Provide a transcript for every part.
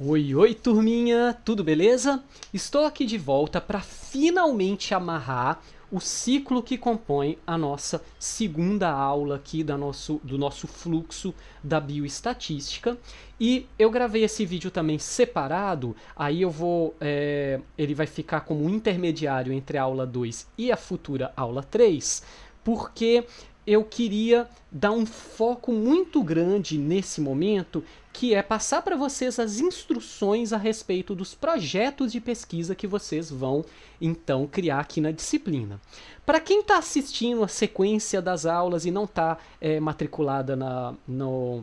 Oi, oi, turminha, tudo beleza? Estou aqui de volta para finalmente amarrar o ciclo que compõe a nossa segunda aula aqui da nosso, do nosso fluxo da bioestatística. E eu gravei esse vídeo também separado, aí eu vou. É, ele vai ficar como intermediário entre a aula 2 e a futura aula 3, porque eu queria dar um foco muito grande nesse momento, que é passar para vocês as instruções a respeito dos projetos de pesquisa que vocês vão então criar aqui na disciplina. Para quem está assistindo a sequência das aulas e não está é, eh, matriculada na, no,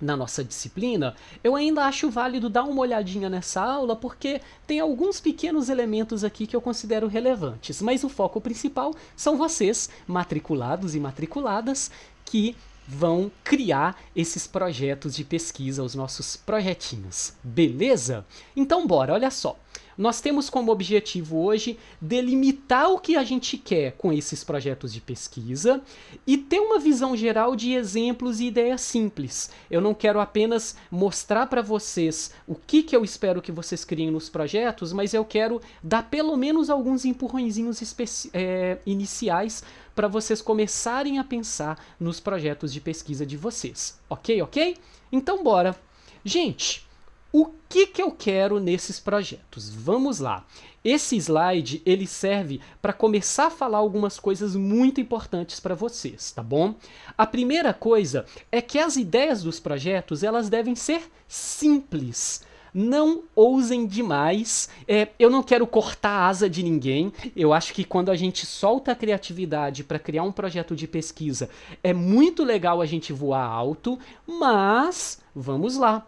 na nossa disciplina, eu ainda acho válido dar uma olhadinha nessa aula porque tem alguns pequenos elementos aqui que eu considero relevantes, mas o foco principal são vocês, matriculados e matriculadas, que vão criar esses projetos de pesquisa, os nossos projetinhos, beleza? Então bora, olha só. Nós temos como objetivo hoje delimitar o que a gente quer com esses projetos de pesquisa e ter uma visão geral de exemplos e ideias simples. Eu não quero apenas mostrar para vocês o que, que eu espero que vocês criem nos projetos, mas eu quero dar pelo menos alguns empurrõezinhos é, iniciais para vocês começarem a pensar nos projetos de pesquisa de vocês. Ok, ok? Então bora! Gente, o que, que eu quero nesses projetos? Vamos lá. Esse slide ele serve para começar a falar algumas coisas muito importantes para vocês, tá bom? A primeira coisa é que as ideias dos projetos elas devem ser simples. Não ousem demais. É, eu não quero cortar a asa de ninguém. Eu acho que quando a gente solta a criatividade para criar um projeto de pesquisa, é muito legal a gente voar alto, mas vamos lá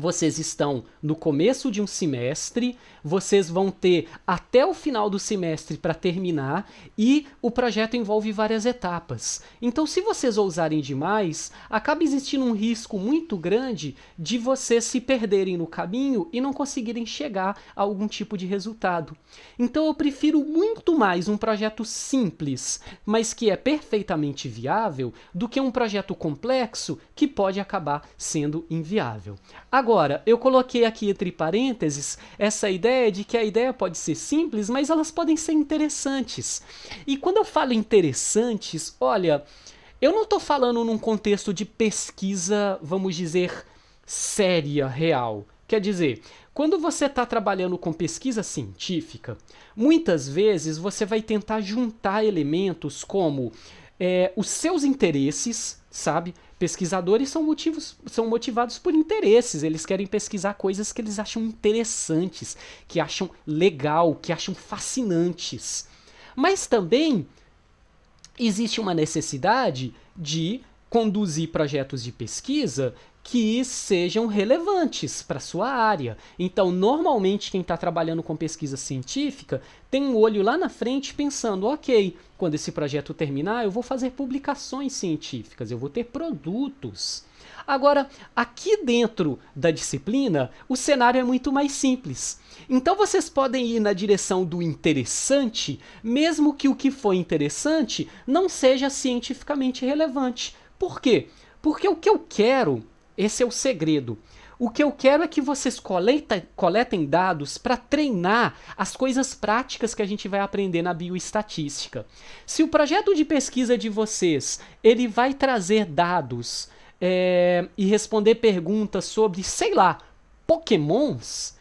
vocês estão no começo de um semestre, vocês vão ter até o final do semestre para terminar e o projeto envolve várias etapas. Então, se vocês ousarem demais, acaba existindo um risco muito grande de vocês se perderem no caminho e não conseguirem chegar a algum tipo de resultado. Então, eu prefiro muito mais um projeto simples, mas que é perfeitamente viável, do que um projeto complexo que pode acabar sendo inviável. Agora, Agora, eu coloquei aqui entre parênteses essa ideia de que a ideia pode ser simples, mas elas podem ser interessantes. E quando eu falo interessantes, olha, eu não estou falando num contexto de pesquisa, vamos dizer, séria, real. Quer dizer, quando você está trabalhando com pesquisa científica, muitas vezes você vai tentar juntar elementos como é, os seus interesses, sabe? Pesquisadores são, motivos, são motivados por interesses, eles querem pesquisar coisas que eles acham interessantes, que acham legal, que acham fascinantes. Mas também existe uma necessidade de conduzir projetos de pesquisa que sejam relevantes para sua área. Então, normalmente quem está trabalhando com pesquisa científica tem um olho lá na frente pensando, ok, quando esse projeto terminar, eu vou fazer publicações científicas, eu vou ter produtos. Agora, aqui dentro da disciplina, o cenário é muito mais simples. Então vocês podem ir na direção do interessante, mesmo que o que foi interessante não seja cientificamente relevante. Por quê? Porque o que eu quero esse é o segredo. O que eu quero é que vocês coleta, coletem dados para treinar as coisas práticas que a gente vai aprender na bioestatística. Se o projeto de pesquisa de vocês ele vai trazer dados é, e responder perguntas sobre, sei lá, pokémons,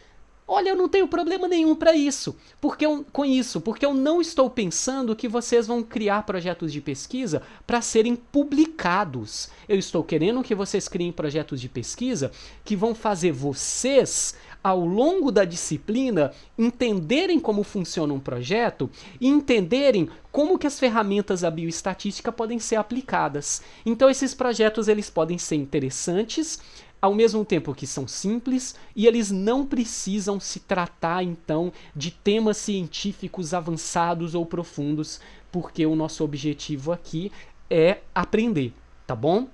Olha, eu não tenho problema nenhum para isso, porque eu, com isso, porque eu não estou pensando que vocês vão criar projetos de pesquisa para serem publicados. Eu estou querendo que vocês criem projetos de pesquisa que vão fazer vocês ao longo da disciplina entenderem como funciona um projeto e entenderem como que as ferramentas da bioestatística podem ser aplicadas. Então esses projetos eles podem ser interessantes, ao mesmo tempo que são simples e eles não precisam se tratar então de temas científicos avançados ou profundos, porque o nosso objetivo aqui é aprender, tá bom?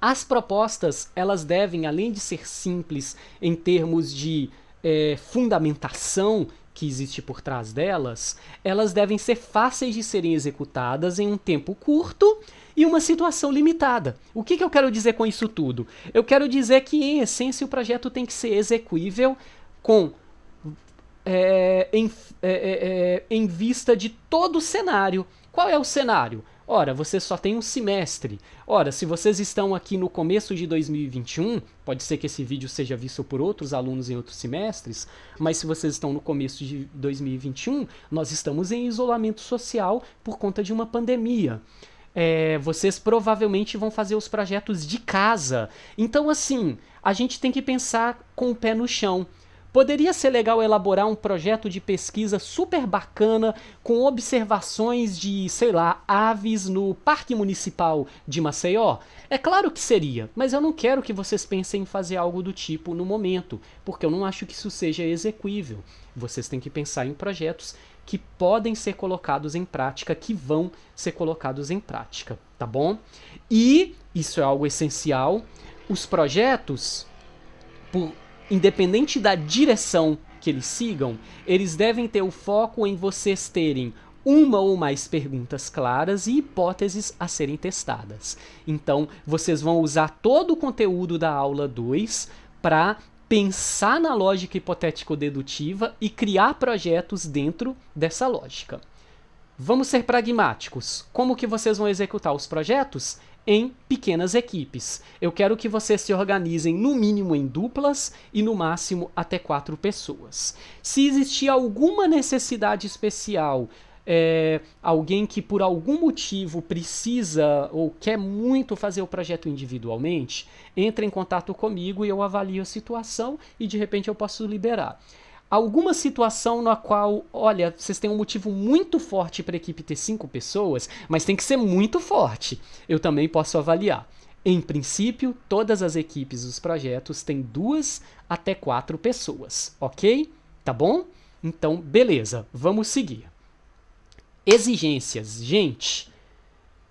As propostas, elas devem, além de ser simples em termos de é, fundamentação que existe por trás delas, elas devem ser fáceis de serem executadas em um tempo curto e uma situação limitada. O que, que eu quero dizer com isso tudo? Eu quero dizer que, em essência, o projeto tem que ser execuível com é, em, é, é, é em, vista de todo o cenário. Qual é o cenário? Ora, você só tem um semestre. Ora, se vocês estão aqui no começo de 2021, pode ser que esse vídeo seja visto por outros alunos em outros semestres, mas se vocês estão no começo de 2021, nós estamos em isolamento social por conta de uma pandemia é, vocês provavelmente vão fazer os projetos de casa. Então, assim, a gente tem que pensar com o pé no chão. Poderia ser legal elaborar um projeto de pesquisa super bacana com observações de, sei lá, aves no Parque Municipal de Maceió? É claro que seria, mas eu não quero que vocês pensem em fazer algo do tipo no momento, porque eu não acho que isso seja execuível. Vocês têm que pensar em projetos que podem ser colocados em prática, que vão ser colocados em prática, tá bom? E, isso é algo essencial, os projetos, por, independente da direção que eles sigam, eles devem ter o foco em vocês terem uma ou mais perguntas claras e hipóteses a serem testadas. Então, vocês vão usar todo o conteúdo da aula 2 para pensar na lógica hipotético-dedutiva e criar projetos dentro dessa lógica. Vamos ser pragmáticos. Como que vocês vão executar os projetos? Em pequenas equipes. Eu quero que vocês se organizem no mínimo em duplas e no máximo até quatro pessoas. Se existir alguma necessidade especial é, alguém que por algum motivo precisa ou quer muito fazer o projeto individualmente, entra em contato comigo e eu avalio a situação e de repente eu posso liberar. Alguma situação na qual, olha, vocês têm um motivo muito forte para a equipe ter cinco pessoas, mas tem que ser muito forte. Eu também posso avaliar. Em princípio, todas as equipes dos projetos têm duas até quatro pessoas, ok? Tá bom? Então, beleza, vamos seguir. Exigências. Gente,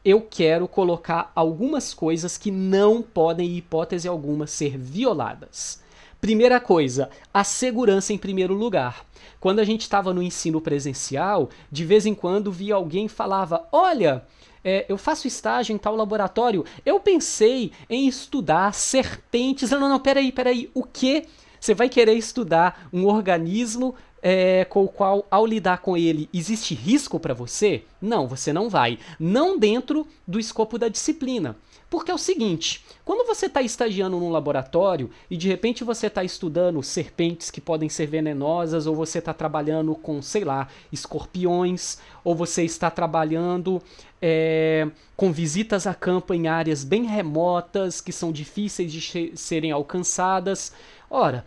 eu quero colocar algumas coisas que não podem, em hipótese alguma, ser violadas. Primeira coisa, a segurança em primeiro lugar. Quando a gente estava no ensino presencial, de vez em quando via alguém falava: Olha, é, eu faço estágio em tal laboratório, eu pensei em estudar serpentes. Não, não, não, peraí, peraí. O quê? Você vai querer estudar um organismo é, com o qual, ao lidar com ele, existe risco para você? Não, você não vai. Não dentro do escopo da disciplina. Porque é o seguinte: quando você está estagiando num laboratório e de repente você está estudando serpentes que podem ser venenosas, ou você está trabalhando com, sei lá, escorpiões, ou você está trabalhando é, com visitas a campo em áreas bem remotas que são difíceis de serem alcançadas. Ora,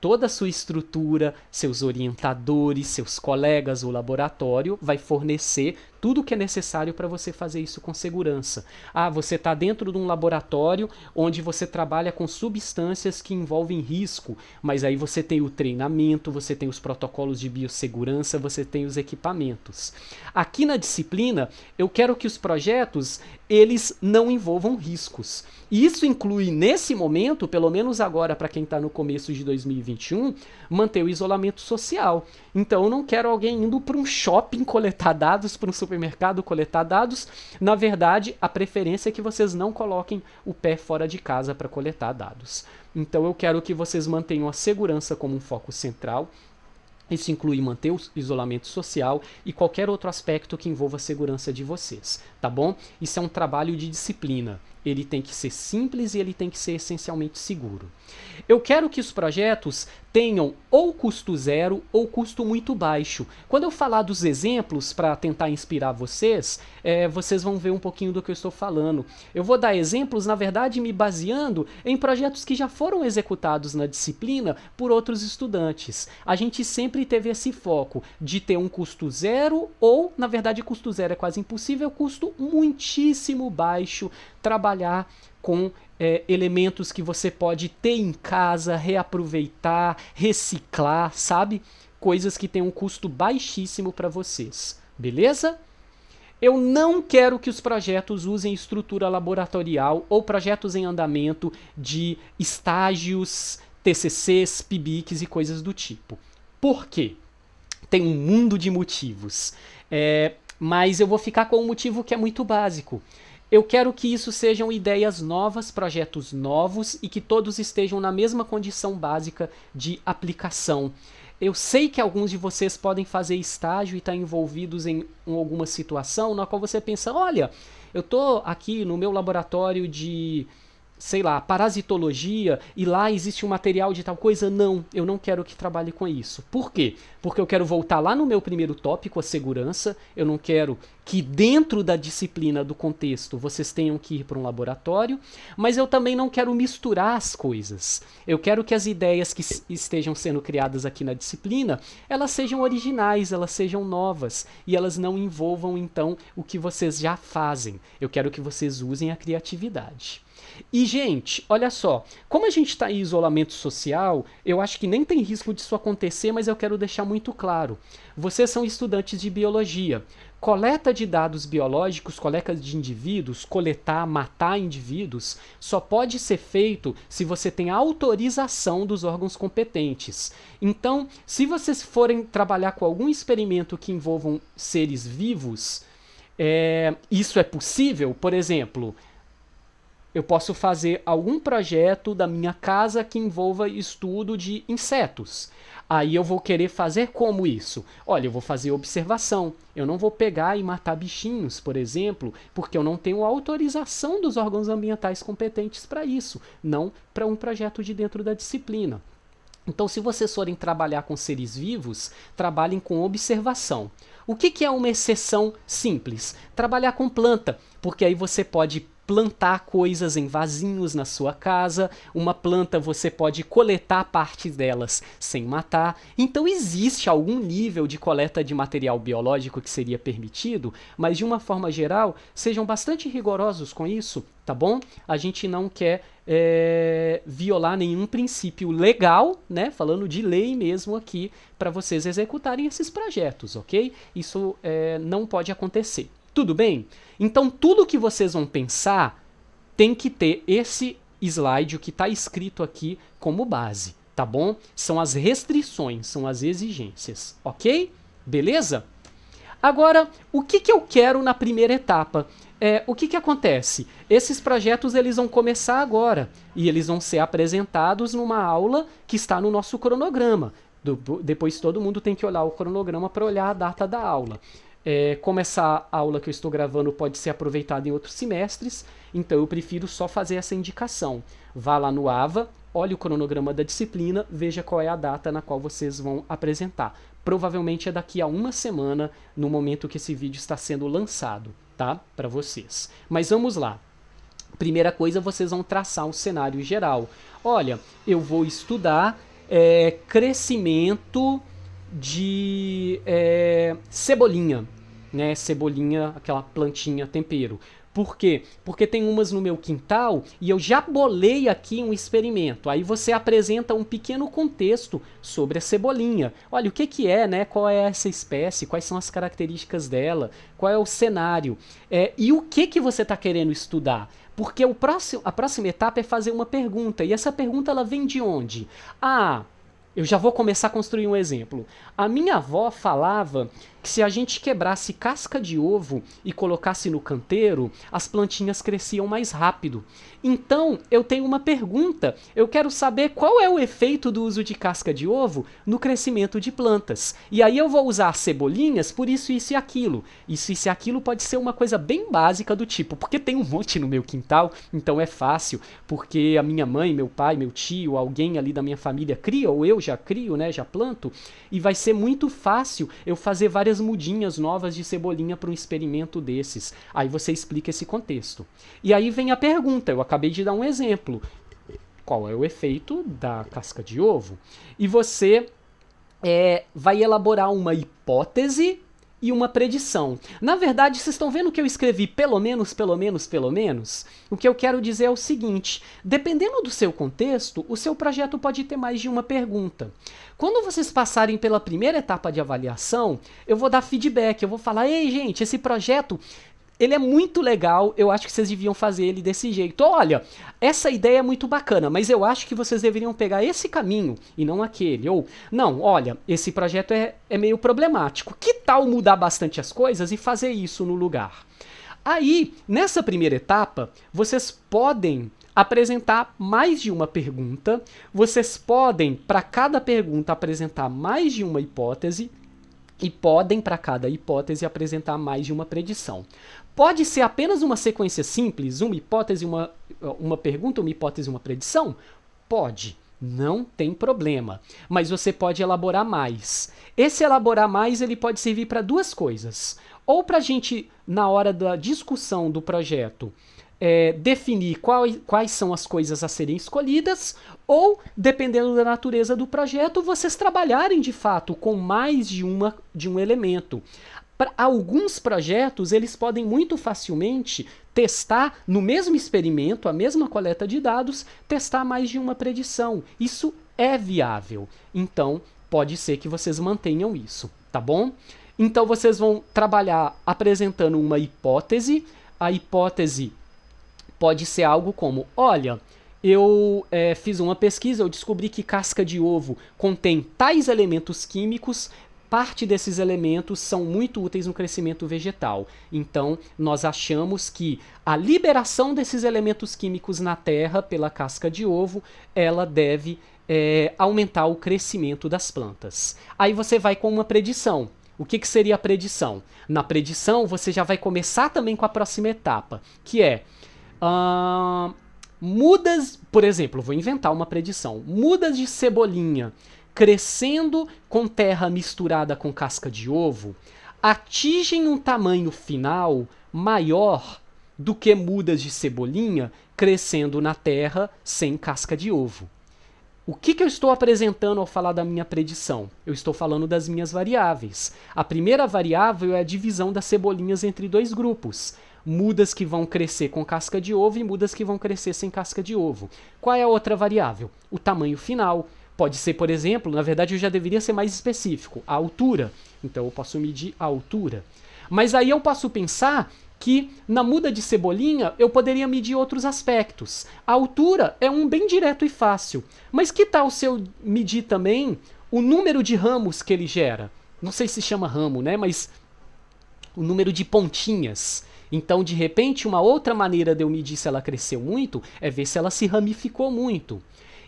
toda a sua estrutura, seus orientadores, seus colegas, o laboratório vai fornecer tudo que é necessário para você fazer isso com segurança. Ah, você está dentro de um laboratório onde você trabalha com substâncias que envolvem risco, mas aí você tem o treinamento, você tem os protocolos de biossegurança, você tem os equipamentos. Aqui na disciplina, eu quero que os projetos eles não envolvam riscos. E isso inclui nesse momento, pelo menos agora para quem está no começo de 2021, manter o isolamento social. Então eu não quero alguém indo para um shopping coletar dados para um supermercado, coletar dados. Na verdade, a preferência é que vocês não coloquem o pé fora de casa para coletar dados. Então eu quero que vocês mantenham a segurança como um foco central. Isso inclui manter o isolamento social e qualquer outro aspecto que envolva a segurança de vocês, tá bom? Isso é um trabalho de disciplina ele tem que ser simples e ele tem que ser essencialmente seguro. Eu quero que os projetos tenham ou custo zero ou custo muito baixo. Quando eu falar dos exemplos para tentar inspirar vocês, é, vocês vão ver um pouquinho do que eu estou falando. Eu vou dar exemplos, na verdade, me baseando em projetos que já foram executados na disciplina por outros estudantes. A gente sempre teve esse foco de ter um custo zero ou, na verdade, custo zero é quase impossível, custo muitíssimo baixo trabalhar com é, elementos que você pode ter em casa, reaproveitar, reciclar, sabe? Coisas que têm um custo baixíssimo para vocês, beleza? Eu não quero que os projetos usem estrutura laboratorial ou projetos em andamento de estágios, TCCs, PIBICs e coisas do tipo. Por quê? Tem um mundo de motivos. É, mas eu vou ficar com um motivo que é muito básico. Eu quero que isso sejam ideias novas, projetos novos e que todos estejam na mesma condição básica de aplicação. Eu sei que alguns de vocês podem fazer estágio e estar tá envolvidos em alguma situação na qual você pensa: olha, eu estou aqui no meu laboratório de sei lá, parasitologia e lá existe um material de tal coisa. Não, eu não quero que trabalhe com isso. Por quê? Porque eu quero voltar lá no meu primeiro tópico, a segurança. Eu não quero que dentro da disciplina, do contexto, vocês tenham que ir para um laboratório, mas eu também não quero misturar as coisas. Eu quero que as ideias que estejam sendo criadas aqui na disciplina, elas sejam originais, elas sejam novas e elas não envolvam então o que vocês já fazem. Eu quero que vocês usem a criatividade. E, gente, olha só, como a gente está em isolamento social, eu acho que nem tem risco disso acontecer, mas eu quero deixar muito claro. Vocês são estudantes de biologia. Coleta de dados biológicos, coleta de indivíduos, coletar, matar indivíduos, só pode ser feito se você tem autorização dos órgãos competentes. Então, se vocês forem trabalhar com algum experimento que envolvam seres vivos, é, isso é possível? Por exemplo, eu posso fazer algum projeto da minha casa que envolva estudo de insetos. Aí eu vou querer fazer como isso? Olha, eu vou fazer observação. Eu não vou pegar e matar bichinhos, por exemplo, porque eu não tenho autorização dos órgãos ambientais competentes para isso, não para um projeto de dentro da disciplina. Então, se vocês forem trabalhar com seres vivos, trabalhem com observação. O que, que é uma exceção simples? Trabalhar com planta, porque aí você pode plantar coisas em vasinhos na sua casa. Uma planta você pode coletar partes delas sem matar. Então existe algum nível de coleta de material biológico que seria permitido, mas de uma forma geral, sejam bastante rigorosos com isso, tá bom? A gente não quer é, violar nenhum princípio legal, né? Falando de lei mesmo aqui, para vocês executarem esses projetos, ok? Isso é, não pode acontecer. Tudo bem? Então tudo que vocês vão pensar tem que ter esse slide, que está escrito aqui, como base, tá bom? São as restrições, são as exigências, ok? Beleza? Agora, o que, que eu quero na primeira etapa? É, o que, que acontece? Esses projetos eles vão começar agora e eles vão ser apresentados numa aula que está no nosso cronograma. Do, depois todo mundo tem que olhar o cronograma para olhar a data da aula. É, como essa aula que eu estou gravando pode ser aproveitada em outros semestres, então eu prefiro só fazer essa indicação. Vá lá no AVA, olhe o cronograma da disciplina, veja qual é a data na qual vocês vão apresentar. Provavelmente é daqui a uma semana, no momento que esse vídeo está sendo lançado, tá? Para vocês. Mas vamos lá. Primeira coisa, vocês vão traçar um cenário geral. Olha, eu vou estudar é, crescimento de é, cebolinha né, cebolinha, aquela plantinha, tempero. Por quê? Porque tem umas no meu quintal e eu já bolei aqui um experimento. Aí você apresenta um pequeno contexto sobre a cebolinha. Olha, o que, que é, né? Qual é essa espécie? Quais são as características dela? Qual é o cenário? É, e o que, que você está querendo estudar? Porque o próximo, a próxima etapa é fazer uma pergunta. E essa pergunta ela vem de onde? Ah, eu já vou começar a construir um exemplo. A minha avó falava que se a gente quebrasse casca de ovo e colocasse no canteiro, as plantinhas cresciam mais rápido. Então, eu tenho uma pergunta. Eu quero saber qual é o efeito do uso de casca de ovo no crescimento de plantas. E aí eu vou usar cebolinhas por isso, isso e aquilo. Isso, isso e aquilo pode ser uma coisa bem básica do tipo, porque tem um monte no meu quintal, então é fácil, porque a minha mãe, meu pai, meu tio, alguém ali da minha família cria ou eu já crio, né, já planto, e vai ser muito fácil eu fazer várias mudinhas novas de cebolinha para um experimento desses. Aí você explica esse contexto. E aí vem a pergunta, eu acabei de dar um exemplo. Qual é o efeito da casca de ovo? E você é, vai elaborar uma hipótese e uma predição. Na verdade, vocês estão vendo que eu escrevi pelo menos, pelo menos, pelo menos? O que eu quero dizer é o seguinte: dependendo do seu contexto, o seu projeto pode ter mais de uma pergunta. Quando vocês passarem pela primeira etapa de avaliação, eu vou dar feedback, eu vou falar: ei, gente, esse projeto ele é muito legal, eu acho que vocês deviam fazer ele desse jeito. Olha, essa ideia é muito bacana, mas eu acho que vocês deveriam pegar esse caminho e não aquele. Ou, não, olha, esse projeto é, é meio problemático. Que tal mudar bastante as coisas e fazer isso no lugar? Aí, nessa primeira etapa, vocês podem apresentar mais de uma pergunta, vocês podem, para cada pergunta, apresentar mais de uma hipótese e podem, para cada hipótese, apresentar mais de uma predição. Pode ser apenas uma sequência simples, uma hipótese, uma, uma pergunta, uma hipótese, uma predição? Pode. Não tem problema, mas você pode elaborar mais. Esse elaborar mais ele pode servir para duas coisas: ou para a gente, na hora da discussão do projeto, é, definir qual, quais são as coisas a serem escolhidas, ou, dependendo da natureza do projeto, vocês trabalharem de fato com mais de, uma, de um elemento. Para alguns projetos, eles podem muito facilmente testar no mesmo experimento, a mesma coleta de dados, testar mais de uma predição. Isso é viável. Então, pode ser que vocês mantenham isso, tá bom? Então, vocês vão trabalhar apresentando uma hipótese. A hipótese pode ser algo como: olha, eu é, fiz uma pesquisa, eu descobri que casca de ovo contém tais elementos químicos Parte desses elementos são muito úteis no crescimento vegetal. Então, nós achamos que a liberação desses elementos químicos na terra pela casca de ovo, ela deve é, aumentar o crescimento das plantas. Aí você vai com uma predição. O que, que seria a predição? Na predição, você já vai começar também com a próxima etapa, que é. Uh, mudas, por exemplo, vou inventar uma predição. Mudas de cebolinha crescendo com terra misturada com casca de ovo, atingem um tamanho final maior do que mudas de cebolinha crescendo na terra sem casca de ovo. O que, que eu estou apresentando ao falar da minha predição? Eu estou falando das minhas variáveis. A primeira variável é a divisão das cebolinhas entre dois grupos mudas que vão crescer com casca de ovo e mudas que vão crescer sem casca de ovo. Qual é a outra variável? O tamanho final. Pode ser, por exemplo, na verdade eu já deveria ser mais específico, a altura. Então eu posso medir a altura. Mas aí eu posso pensar que na muda de cebolinha eu poderia medir outros aspectos. A altura é um bem direto e fácil. Mas que tal se eu medir também o número de ramos que ele gera? Não sei se chama ramo, né? Mas o número de pontinhas. Então, de repente, uma outra maneira de eu medir se ela cresceu muito é ver se ela se ramificou muito.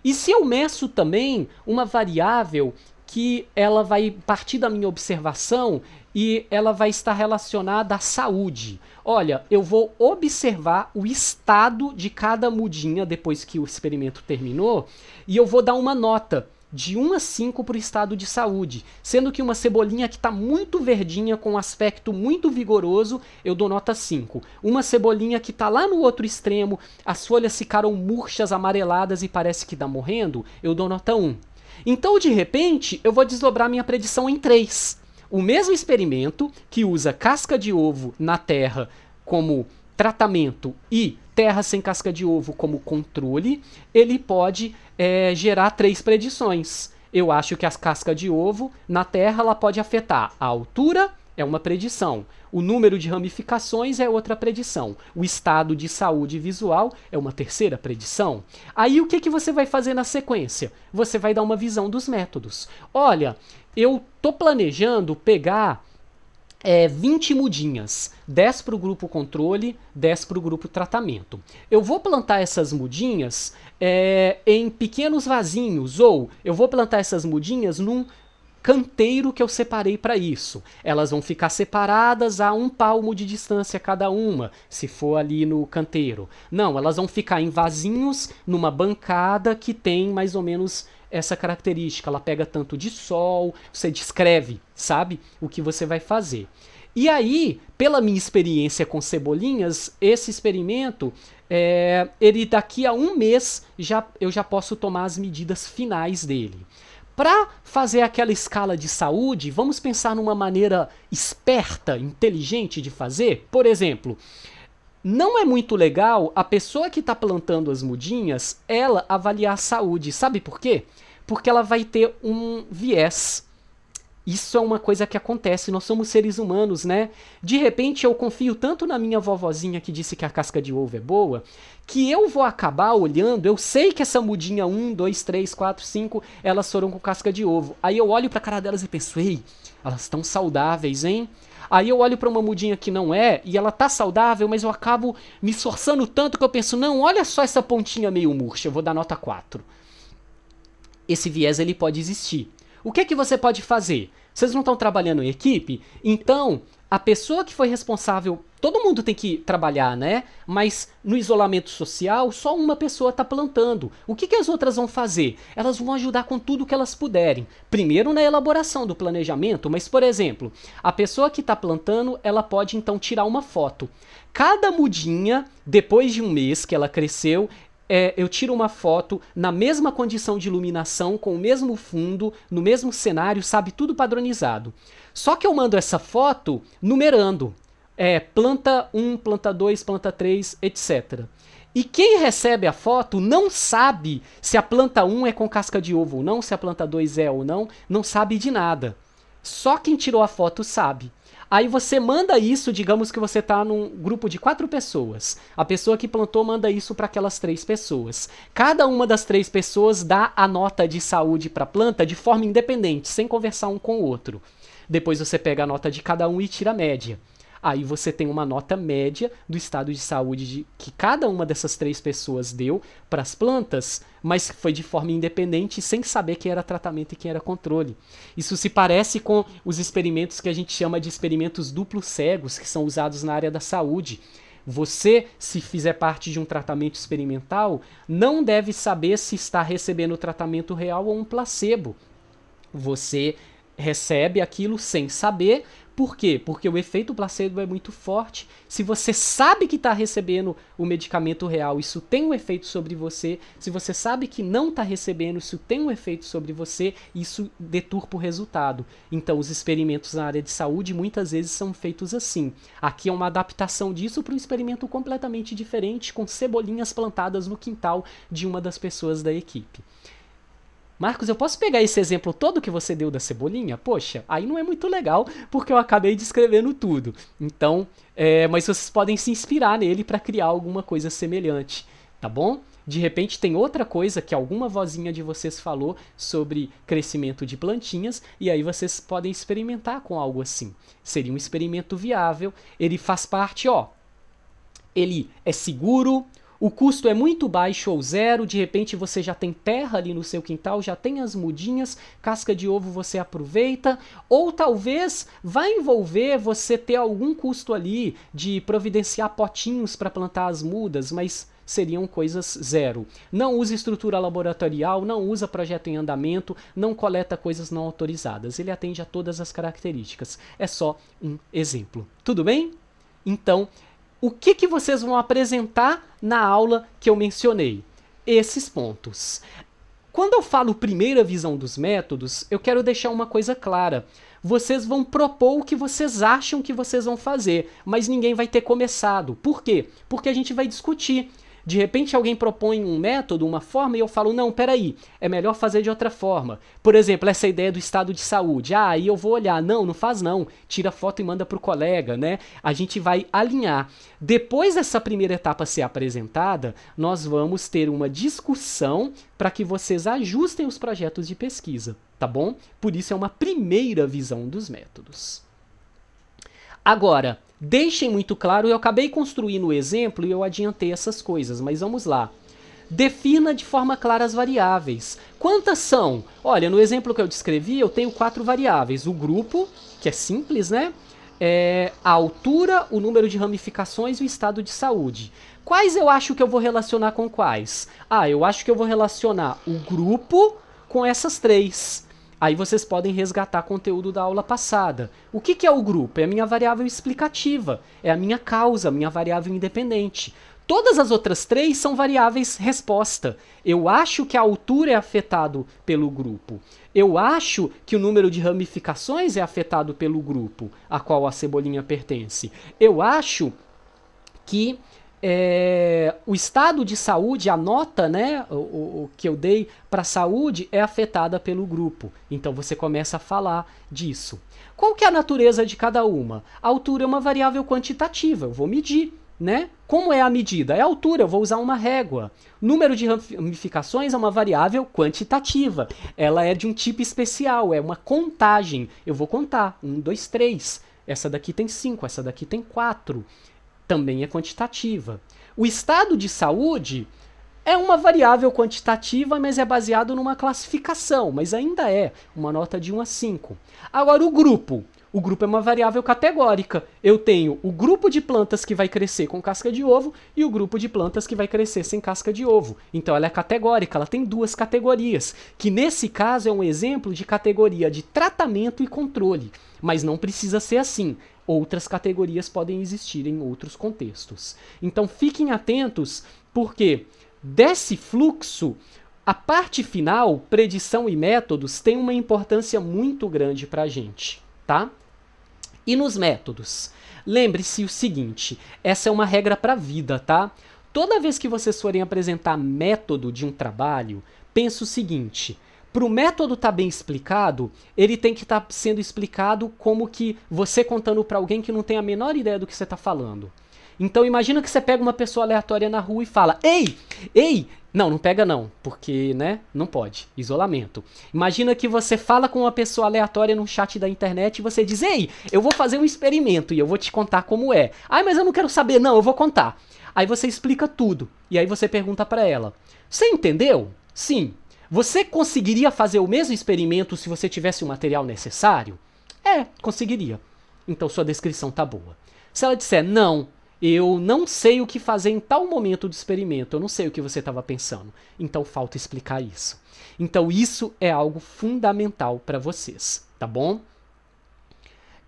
E se eu meço também uma variável que ela vai partir da minha observação e ela vai estar relacionada à saúde. Olha, eu vou observar o estado de cada mudinha depois que o experimento terminou e eu vou dar uma nota de 1 a 5 para o estado de saúde, sendo que uma cebolinha que está muito verdinha, com um aspecto muito vigoroso, eu dou nota 5. Uma cebolinha que está lá no outro extremo, as folhas ficaram murchas, amareladas e parece que está morrendo, eu dou nota 1. Então, de repente, eu vou desdobrar minha predição em 3. O mesmo experimento que usa casca de ovo na terra como tratamento e terra sem casca de ovo como controle, ele pode é, gerar três predições. Eu acho que as cascas de ovo na terra ela pode afetar a altura, é uma predição. O número de ramificações é outra predição. O estado de saúde visual é uma terceira predição. Aí o que, que você vai fazer na sequência? Você vai dar uma visão dos métodos. Olha, eu tô planejando pegar é, 20 mudinhas, 10 para o grupo controle, 10 para o grupo tratamento. Eu vou plantar essas mudinhas é, em pequenos vasinhos, ou eu vou plantar essas mudinhas num canteiro que eu separei para isso. Elas vão ficar separadas a um palmo de distância cada uma, se for ali no canteiro. Não, elas vão ficar em vasinhos numa bancada que tem mais ou menos essa característica. Ela pega tanto de sol, você descreve, sabe, o que você vai fazer. E aí, pela minha experiência com cebolinhas, esse experimento, é, ele daqui a um mês já eu já posso tomar as medidas finais dele. Para fazer aquela escala de saúde, vamos pensar numa maneira esperta, inteligente de fazer? Por exemplo, não é muito legal a pessoa que está plantando as mudinhas ela avaliar a saúde. Sabe por quê? Porque ela vai ter um viés isso é uma coisa que acontece, nós somos seres humanos, né? De repente eu confio tanto na minha vovozinha que disse que a casca de ovo é boa, que eu vou acabar olhando, eu sei que essa mudinha 1, 2, 3, 4, 5, elas foram com casca de ovo. Aí eu olho pra cara delas e penso, ei, elas estão saudáveis, hein? Aí eu olho para uma mudinha que não é e ela tá saudável, mas eu acabo me esforçando tanto que eu penso, não, olha só essa pontinha meio murcha, eu vou dar nota 4. Esse viés ele pode existir. O que é que você pode fazer? Vocês não estão trabalhando em equipe? Então, a pessoa que foi responsável, todo mundo tem que trabalhar, né? Mas no isolamento social, só uma pessoa está plantando. O que, que as outras vão fazer? Elas vão ajudar com tudo que elas puderem. Primeiro na elaboração do planejamento, mas por exemplo, a pessoa que está plantando, ela pode então tirar uma foto. Cada mudinha, depois de um mês que ela cresceu, é, eu tiro uma foto na mesma condição de iluminação, com o mesmo fundo, no mesmo cenário, sabe? Tudo padronizado. Só que eu mando essa foto numerando. É, planta 1, planta 2, planta 3, etc. E quem recebe a foto não sabe se a planta 1 é com casca de ovo ou não, se a planta 2 é ou não, não sabe de nada. Só quem tirou a foto sabe. Aí você manda isso, digamos que você tá num grupo de quatro pessoas. A pessoa que plantou manda isso para aquelas três pessoas. Cada uma das três pessoas dá a nota de saúde para a planta de forma independente, sem conversar um com o outro. Depois você pega a nota de cada um e tira a média. Aí você tem uma nota média do estado de saúde de, que cada uma dessas três pessoas deu para as plantas, mas foi de forma independente, sem saber quem era tratamento e quem era controle. Isso se parece com os experimentos que a gente chama de experimentos duplos cegos, que são usados na área da saúde. Você, se fizer parte de um tratamento experimental, não deve saber se está recebendo tratamento real ou um placebo. Você recebe aquilo sem saber. Por quê? Porque o efeito placebo é muito forte. Se você sabe que está recebendo o medicamento real, isso tem um efeito sobre você. Se você sabe que não está recebendo, isso tem um efeito sobre você. Isso deturpa o resultado. Então, os experimentos na área de saúde muitas vezes são feitos assim. Aqui é uma adaptação disso para um experimento completamente diferente, com cebolinhas plantadas no quintal de uma das pessoas da equipe. Marcos, eu posso pegar esse exemplo todo que você deu da cebolinha? Poxa, aí não é muito legal, porque eu acabei descrevendo tudo. Então, é, mas vocês podem se inspirar nele para criar alguma coisa semelhante, tá bom? De repente tem outra coisa que alguma vozinha de vocês falou sobre crescimento de plantinhas, e aí vocês podem experimentar com algo assim. Seria um experimento viável, ele faz parte, ó. Ele é seguro, o custo é muito baixo ou zero, de repente você já tem terra ali no seu quintal, já tem as mudinhas, casca de ovo você aproveita, ou talvez vai envolver você ter algum custo ali de providenciar potinhos para plantar as mudas, mas seriam coisas zero. Não usa estrutura laboratorial, não usa projeto em andamento, não coleta coisas não autorizadas. Ele atende a todas as características. É só um exemplo. Tudo bem? Então, o que, que vocês vão apresentar na aula que eu mencionei? Esses pontos. Quando eu falo primeira visão dos métodos, eu quero deixar uma coisa clara. Vocês vão propor o que vocês acham que vocês vão fazer, mas ninguém vai ter começado. Por quê? Porque a gente vai discutir. De repente alguém propõe um método, uma forma, e eu falo, não, peraí, é melhor fazer de outra forma. Por exemplo, essa ideia do estado de saúde. Ah, aí eu vou olhar, não, não faz não. Tira foto e manda pro colega, né? A gente vai alinhar. Depois dessa primeira etapa ser apresentada, nós vamos ter uma discussão para que vocês ajustem os projetos de pesquisa, tá bom? Por isso é uma primeira visão dos métodos. Agora, deixem muito claro, eu acabei construindo o exemplo e eu adiantei essas coisas, mas vamos lá. Defina de forma clara as variáveis. Quantas são? Olha, no exemplo que eu descrevi, eu tenho quatro variáveis: o grupo, que é simples, né? É, a altura, o número de ramificações e o estado de saúde. Quais eu acho que eu vou relacionar com quais? Ah, eu acho que eu vou relacionar o grupo com essas três. Aí vocês podem resgatar conteúdo da aula passada. O que, que é o grupo? É a minha variável explicativa, é a minha causa, a minha variável independente. Todas as outras três são variáveis resposta. Eu acho que a altura é afetado pelo grupo. Eu acho que o número de ramificações é afetado pelo grupo a qual a cebolinha pertence. Eu acho que é, o estado de saúde, a nota né, o, o que eu dei para a saúde é afetada pelo grupo. Então você começa a falar disso. Qual que é a natureza de cada uma? A altura é uma variável quantitativa, eu vou medir. Né? Como é a medida? É a altura, eu vou usar uma régua. Número de ramificações é uma variável quantitativa. Ela é de um tipo especial, é uma contagem. Eu vou contar. Um, dois, três. Essa daqui tem cinco, essa daqui tem quatro também é quantitativa. O estado de saúde é uma variável quantitativa, mas é baseado numa classificação, mas ainda é uma nota de 1 a 5. Agora, o grupo o grupo é uma variável categórica. Eu tenho o grupo de plantas que vai crescer com casca de ovo e o grupo de plantas que vai crescer sem casca de ovo. Então ela é categórica, ela tem duas categorias, que nesse caso é um exemplo de categoria de tratamento e controle. Mas não precisa ser assim. Outras categorias podem existir em outros contextos. Então fiquem atentos, porque desse fluxo a parte final, predição e métodos, tem uma importância muito grande para a gente, tá? E nos métodos? Lembre-se o seguinte: essa é uma regra para a vida, tá? Toda vez que vocês forem apresentar método de um trabalho, pense o seguinte: para o método estar tá bem explicado, ele tem que estar tá sendo explicado como que você contando para alguém que não tem a menor ideia do que você está falando. Então imagina que você pega uma pessoa aleatória na rua e fala: "Ei, ei, não, não pega não, porque, né, não pode, isolamento. Imagina que você fala com uma pessoa aleatória num chat da internet e você diz: "Ei, eu vou fazer um experimento e eu vou te contar como é". "Ai, mas eu não quero saber, não, eu vou contar". Aí você explica tudo e aí você pergunta para ela: "Você entendeu?" "Sim". "Você conseguiria fazer o mesmo experimento se você tivesse o material necessário?" "É, conseguiria". Então sua descrição tá boa. Se ela disser não, eu não sei o que fazer em tal momento do experimento, eu não sei o que você estava pensando. Então falta explicar isso. Então isso é algo fundamental para vocês, tá bom?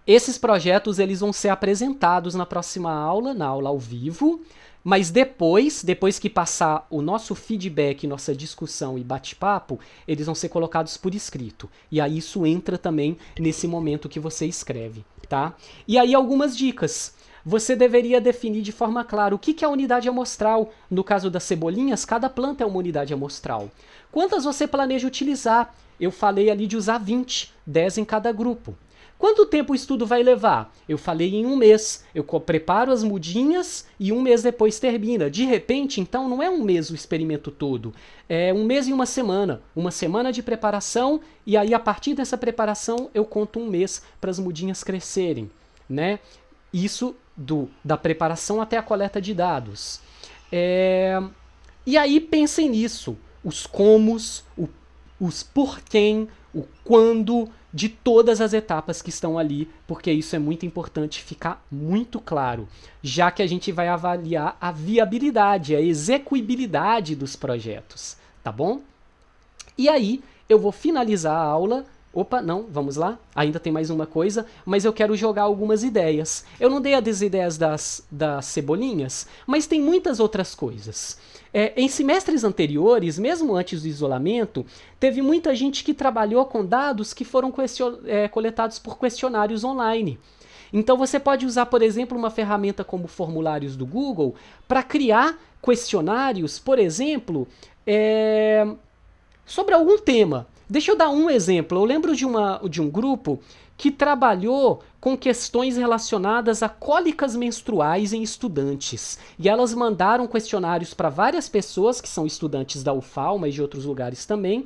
Esses projetos eles vão ser apresentados na próxima aula, na aula ao vivo, mas depois, depois que passar o nosso feedback, nossa discussão e bate-papo, eles vão ser colocados por escrito. E aí isso entra também nesse momento que você escreve, tá? E aí algumas dicas você deveria definir de forma clara o que é a unidade amostral. No caso das cebolinhas, cada planta é uma unidade amostral. Quantas você planeja utilizar? Eu falei ali de usar 20, 10 em cada grupo. Quanto tempo o estudo vai levar? Eu falei em um mês. Eu preparo as mudinhas e um mês depois termina. De repente, então, não é um mês o experimento todo. É um mês e uma semana. Uma semana de preparação, e aí a partir dessa preparação eu conto um mês para as mudinhas crescerem. Né? Isso do, da preparação até a coleta de dados. É... E aí pensem nisso, os comos, o, os porquês, o quando de todas as etapas que estão ali, porque isso é muito importante ficar muito claro, já que a gente vai avaliar a viabilidade, a execuibilidade dos projetos, tá bom? E aí eu vou finalizar a aula Opa, não, vamos lá. Ainda tem mais uma coisa, mas eu quero jogar algumas ideias. Eu não dei as ideias das, das cebolinhas, mas tem muitas outras coisas. É, em semestres anteriores, mesmo antes do isolamento, teve muita gente que trabalhou com dados que foram é, coletados por questionários online. Então você pode usar, por exemplo, uma ferramenta como formulários do Google para criar questionários, por exemplo, é, sobre algum tema. Deixa eu dar um exemplo. Eu lembro de, uma, de um grupo que trabalhou com questões relacionadas a cólicas menstruais em estudantes. E elas mandaram questionários para várias pessoas que são estudantes da UFAL, mas de outros lugares também.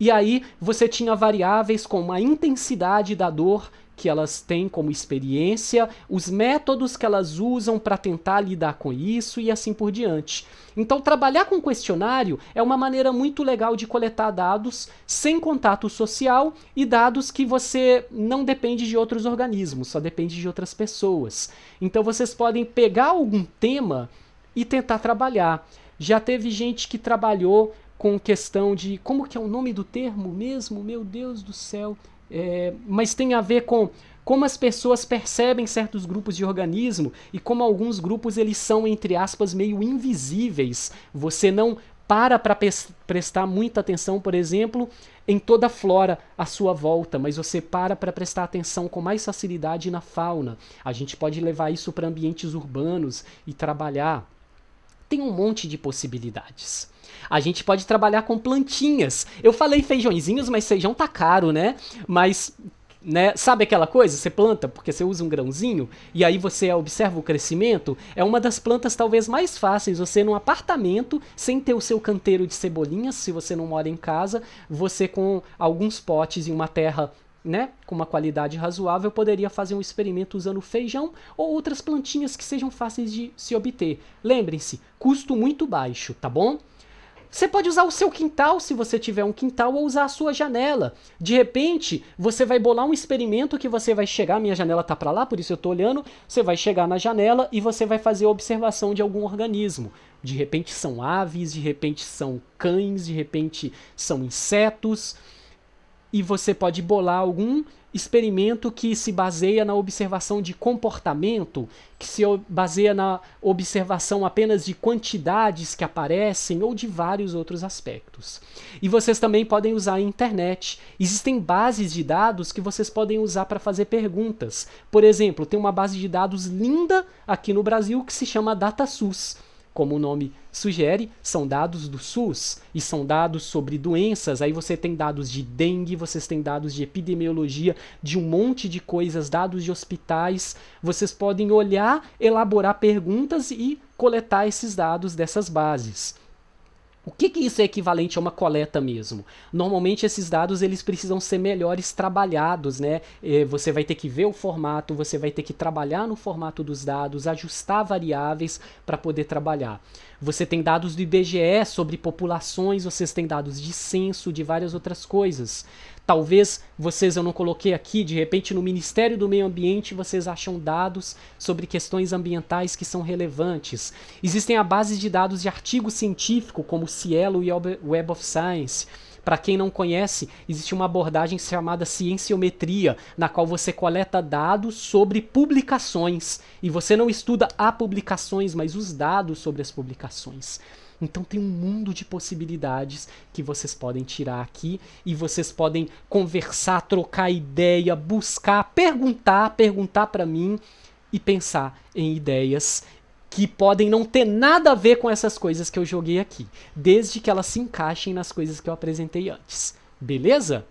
E aí você tinha variáveis como a intensidade da dor que elas têm como experiência, os métodos que elas usam para tentar lidar com isso e assim por diante. Então, trabalhar com questionário é uma maneira muito legal de coletar dados sem contato social e dados que você não depende de outros organismos, só depende de outras pessoas. Então, vocês podem pegar algum tema e tentar trabalhar. Já teve gente que trabalhou com questão de como que é o nome do termo mesmo? Meu Deus do céu, é, mas tem a ver com como as pessoas percebem certos grupos de organismo e como alguns grupos eles são, entre aspas, meio invisíveis. Você não para para prestar muita atenção, por exemplo, em toda a flora à sua volta, mas você para para prestar atenção com mais facilidade na fauna. A gente pode levar isso para ambientes urbanos e trabalhar. Tem um monte de possibilidades. A gente pode trabalhar com plantinhas. Eu falei feijõezinhos, mas feijão tá caro, né? Mas né? Sabe aquela coisa? Você planta porque você usa um grãozinho e aí você observa o crescimento. É uma das plantas talvez mais fáceis. Você num apartamento, sem ter o seu canteiro de cebolinhas, se você não mora em casa, você com alguns potes e uma terra né, com uma qualidade razoável, poderia fazer um experimento usando feijão ou outras plantinhas que sejam fáceis de se obter. Lembrem-se, custo muito baixo, tá bom? Você pode usar o seu quintal se você tiver um quintal ou usar a sua janela. De repente, você vai bolar um experimento que você vai chegar, minha janela tá para lá, por isso eu tô olhando, você vai chegar na janela e você vai fazer a observação de algum organismo. De repente são aves, de repente são cães, de repente são insetos. E você pode bolar algum experimento que se baseia na observação de comportamento, que se baseia na observação apenas de quantidades que aparecem ou de vários outros aspectos. E vocês também podem usar a internet. Existem bases de dados que vocês podem usar para fazer perguntas. Por exemplo, tem uma base de dados linda aqui no Brasil que se chama DataSUS como o nome sugere, são dados do SUS e são dados sobre doenças. Aí você tem dados de dengue, vocês têm dados de epidemiologia, de um monte de coisas, dados de hospitais. Vocês podem olhar, elaborar perguntas e coletar esses dados dessas bases. O que, que isso é equivalente a uma coleta mesmo? Normalmente esses dados eles precisam ser melhores trabalhados, né? É, você vai ter que ver o formato, você vai ter que trabalhar no formato dos dados, ajustar variáveis para poder trabalhar. Você tem dados do IBGE sobre populações, vocês têm dados de censo, de várias outras coisas. Talvez vocês eu não coloquei aqui, de repente no Ministério do Meio Ambiente vocês acham dados sobre questões ambientais que são relevantes. Existem a base de dados de artigo científico como Cielo e Web of Science. Para quem não conhece, existe uma abordagem chamada cienciometria, na qual você coleta dados sobre publicações e você não estuda a publicações, mas os dados sobre as publicações. Então tem um mundo de possibilidades que vocês podem tirar aqui e vocês podem conversar, trocar ideia, buscar, perguntar, perguntar para mim e pensar em ideias que podem não ter nada a ver com essas coisas que eu joguei aqui, desde que elas se encaixem nas coisas que eu apresentei antes. Beleza?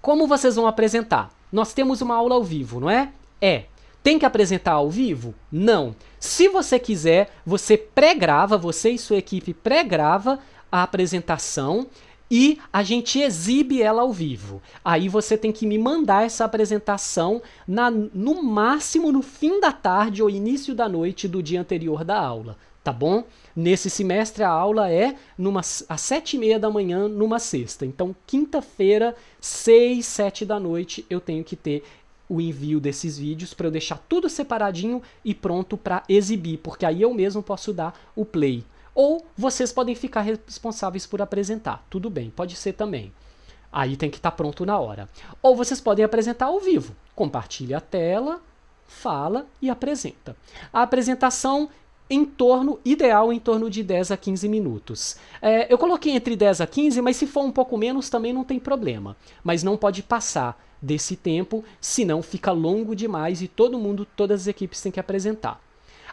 Como vocês vão apresentar? Nós temos uma aula ao vivo, não é? É. Tem que apresentar ao vivo? Não. Se você quiser, você pré-grava, você e sua equipe pré-grava a apresentação e a gente exibe ela ao vivo. Aí você tem que me mandar essa apresentação na, no máximo no fim da tarde ou início da noite do dia anterior da aula, tá bom? Nesse semestre a aula é numa, às sete e meia da manhã numa sexta. Então quinta-feira, seis, sete da noite eu tenho que ter o envio desses vídeos para eu deixar tudo separadinho e pronto para exibir, porque aí eu mesmo posso dar o play. Ou vocês podem ficar responsáveis por apresentar, tudo bem, pode ser também. Aí tem que estar tá pronto na hora. Ou vocês podem apresentar ao vivo. Compartilha a tela, fala e apresenta. A apresentação em torno, ideal em torno de 10 a 15 minutos. É, eu coloquei entre 10 a 15, mas se for um pouco menos também não tem problema. Mas não pode passar desse tempo, senão fica longo demais e todo mundo, todas as equipes têm que apresentar.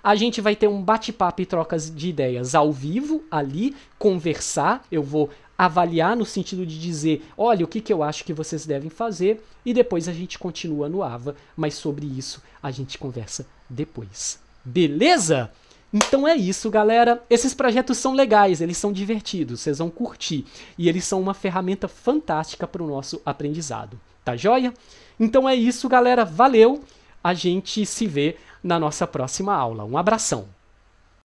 A gente vai ter um bate-papo e trocas de ideias ao vivo, ali, conversar. Eu vou avaliar no sentido de dizer, olha, o que, que eu acho que vocês devem fazer, e depois a gente continua no AVA, mas sobre isso a gente conversa depois. Beleza? Então é isso, galera. Esses projetos são legais, eles são divertidos, vocês vão curtir e eles são uma ferramenta fantástica para o nosso aprendizado. Tá joia? Então é isso, galera. Valeu. A gente se vê na nossa próxima aula. Um abração.